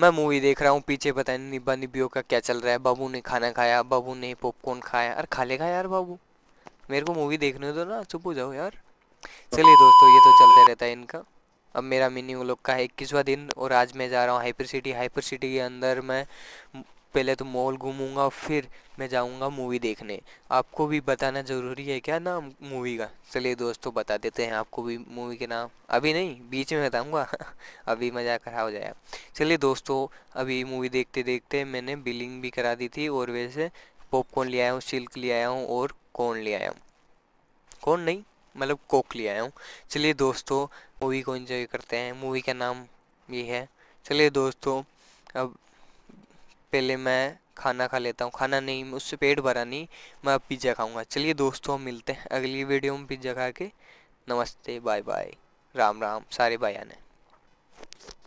मैं मूवी देख रहा हूँ पीछे पता नहीं निब्बा निब्बियों का क्या चल रहा है बाबू ने खाना खाया बाबू ने पॉपकॉर्न खाया अरे खा लेगा यार बाबू मेरे को मूवी देखने दो ना चुप हो जाओ यार चलिए दोस्तों ये तो चलते रहता है इनका अब मेरा मिनी लोग का है इक्कीसवा दिन और आज मैं जा रहा हूँ हाइपर सिटी हाइपर सिटी के अंदर मैं पहले तो मॉल घूमूंगा फिर मैं जाऊंगा मूवी देखने आपको भी बताना ज़रूरी है क्या नाम मूवी का चलिए दोस्तों बता देते हैं आपको भी मूवी के नाम अभी नहीं बीच में बताऊंगा अभी मज़ा खराब हो जाएगा चलिए दोस्तों अभी मूवी देखते देखते मैंने बिलिंग भी करा दी थी और वैसे पॉपकॉर्न ले आया हूँ सिल्क ले आया हूँ और कॉर्न ले आया हूँ कौन नहीं मतलब कोक ले आया हूँ चलिए दोस्तों मूवी को एंजॉय करते हैं मूवी का नाम ये है चलिए दोस्तों अब पहले मैं खाना खा लेता हूँ खाना नहीं उससे पेट भरा नहीं मैं अब पिज़्ज़ा खाऊँगा चलिए दोस्तों हम मिलते हैं अगली वीडियो में पिज़्ज़ा खा के नमस्ते बाय बाय राम राम सारे भाई आने